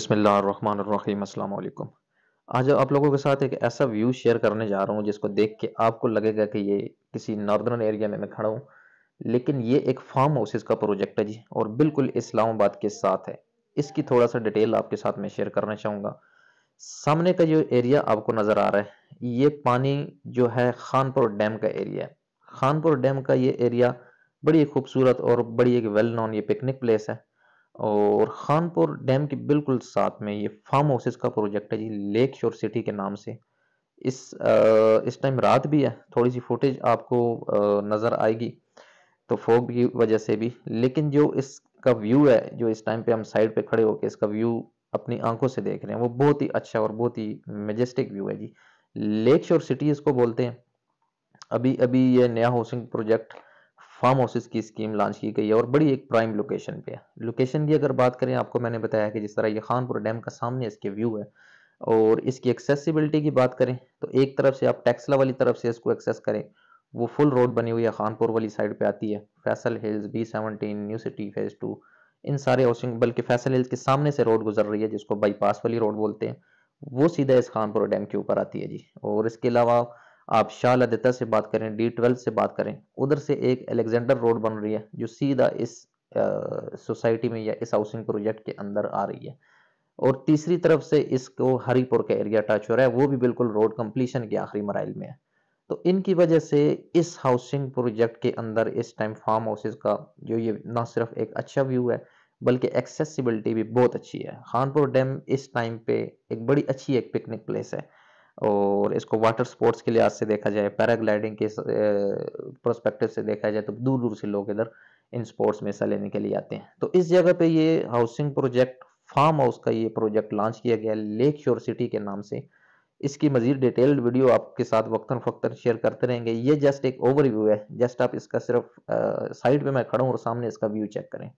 अस्सलाम वालेकुम आज आप लोगों के साथ एक ऐसा व्यू शेयर करने जा रहा हूँ जिसको देख के आपको लगेगा कि ये किसी नॉर्दर्न एरिया में मैं खड़ा हूँ लेकिन ये एक फार्म हाउसेज का प्रोजेक्ट है जी और बिल्कुल इस्लामाबाद के साथ है इसकी थोड़ा सा डिटेल आपके साथ मैं शेयर करना चाहूँगा सामने का जो एरिया आपको नज़र आ रहा है ये पानी जो है खानपुर डैम का एरिया है खानपुर डैम का ये एरिया बड़ी खूबसूरत और बड़ी एक वेल नॉन ये पिकनिक प्लेस है और खानपुर डैम के बिल्कुल साथ में ये फार्म हाउसेस का प्रोजेक्ट है जी लेक शोर सिटी के नाम से इस आ, इस टाइम रात भी है थोड़ी सी फुटेज आपको नज़र आएगी तो फोग की वजह से भी लेकिन जो इसका व्यू है जो इस टाइम पे हम साइड पे खड़े होकर इसका व्यू अपनी आंखों से देख रहे हैं वो बहुत ही अच्छा और बहुत ही मेजेस्टिक व्यू है जी लेक शोर सिटी इसको बोलते हैं अभी अभी ये नया हाउसिंग प्रोजेक्ट फार्म हाउसेज की स्कीम लॉन्च की गई है और बड़ी एक प्राइम लोकेशन पे है लोकेशन की अगर बात करें आपको मैंने बताया कि जिस तरह ये खानपुर डैम का सामने इसके व्यू है और इसकी एक्सेसिबिलिटी की बात करें तो एक तरफ से आप टैक्सला वाली तरफ से इसको एक्सेस करें वो फुल रोड बनी हुई है खानपुर वाली साइड पे आती है Faisal Hills B seventeen new city phase two इन सारे हाउसिंग बल्कि फैसल हिल्स के सामने से रोड गुजर रही है जिसको बाईपास वाली रोड बोलते हैं वो सीधा इस खानपुर डैम के ऊपर आती है जी और इसके अलावा आप शाहदत्ता से बात करें डी ट्वेल्व से बात करें उधर से एक अलेक्जेंडर रोड बन रही है जो सीधा इस सोसाइटी में या इस हाउसिंग प्रोजेक्ट के अंदर आ रही है और तीसरी तरफ से इसको हरीपुर का एरिया टच हो रहा है वो भी बिल्कुल रोड कंप्लीशन के आखिरी मराइल में है तो इनकी वजह से इस हाउसिंग प्रोजेक्ट के अंदर इस टाइम फार्म हाउसेज का जो ये ना सिर्फ एक अच्छा व्यू है बल्कि एक्सेसिबिलिटी भी बहुत अच्छी है खानपुर डैम इस टाइम पे एक बड़ी अच्छी एक पिकनिक प्लेस है और इसको वाटर स्पोर्ट्स के लिहाज से देखा जाए पैराग्लाइडिंग के प्रोस्पेक्टिव से देखा जाए तो दूर दूर से लोग इधर इन स्पोर्ट्स में हिस्सा लेने के लिए आते हैं तो इस जगह पे ये हाउसिंग प्रोजेक्ट फार्म हाउस का ये प्रोजेक्ट लॉन्च किया गया लेक शोर सिटी के नाम से इसकी मजीद डिटेल्ड वीडियो आपके साथ वक्ता फ़क्ता शेयर करते रहेंगे ये जस्ट एक ओवरव्यू है जस्ट आप इसका सिर्फ साइड पे मैं खड़ा हूँ और सामने इसका व्यू चेक करें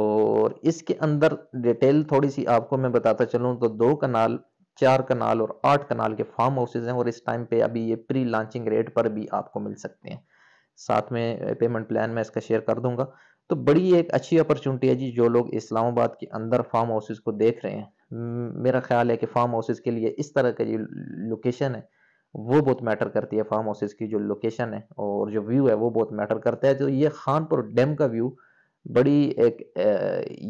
और इसके अंदर डिटेल थोड़ी सी आपको मैं बताता चलूँ तो दो कनाल चार कनाल और आठ कनाल के फार्म हाउसेज हैं और इस टाइम पे अभी ये प्री लॉन्चिंग रेट पर भी आपको मिल सकते हैं साथ में पेमेंट प्लान में इसका शेयर कर दूंगा तो बड़ी एक अच्छी अपॉर्चुनिटी है जी जो लोग इस्लामाबाद के अंदर फार्म हाउसेज को देख रहे हैं मेरा ख्याल है कि फार्म हाउसेज के लिए इस तरह का जो लोकेशन है वो बहुत मैटर करती है फार्म हाउसेज की जो लोकेशन है और जो व्यू है वो बहुत मैटर करता है तो ये खानपुर डैम का व्यू बड़ी एक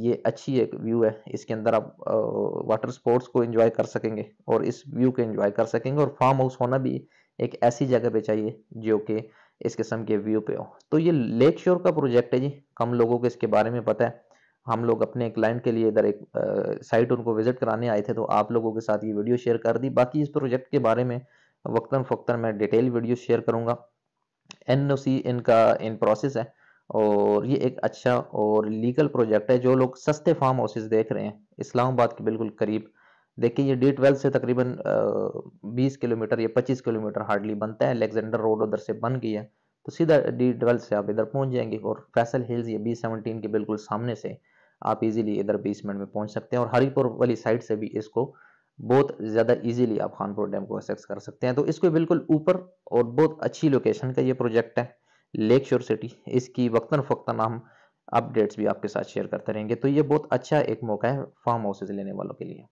ये अच्छी एक व्यू है इसके अंदर आप वाटर स्पोर्ट्स को एंजॉय कर सकेंगे और इस व्यू को एंजॉय कर सकेंगे और फार्म हाउस होना भी एक ऐसी जगह पे चाहिए जो कि इस किस्म के व्यू पे हो तो ये लेक शोर का प्रोजेक्ट है जी कम लोगों को इसके बारे में पता है हम लोग अपने क्लाइंट के लिए इधर एक साइट उनको विजिट कराने आए थे तो आप लोगों के साथ ये वीडियो शेयर कर दी बाकी इस प्रोजेक्ट के बारे में वक्ता फ़क्ता मैं डिटेल वीडियो शेयर करूँगा एन इनका इन प्रोसेस है और ये एक अच्छा और लीगल प्रोजेक्ट है जो लोग सस्ते फार्म हाउसेज देख रहे हैं इस्लामाबाद के बिल्कुल करीब देखिए ये डी ट्वेल्व से तकरीबन बीस किलोमीटर या पच्चीस किलोमीटर हार्डली बनता है अलेक्जेंडर रोड उधर से बन गई है तो सीधा डी ट्वेल्व से आप इधर पहुंच जाएंगे और फैसल हिल्स ये बी सेवनटीन के बिल्कुल सामने से आप इजीली इधर बीस मिनट में पहुंच सकते हैं और हरीपुर वाली साइड से भी इसको बहुत ज़्यादा ईज़िली आप खानपुर डैम को एक्सेस कर सकते हैं तो इसको बिल्कुल ऊपर और बहुत अच्छी लोकेशन का ये प्रोजेक्ट है लेक शोर सिटी इसकी वक्ता फ़क्ता नाम अपडेट्स भी आपके साथ शेयर करते रहेंगे तो ये बहुत अच्छा एक मौका है फार्म हाउसेज लेने वालों के लिए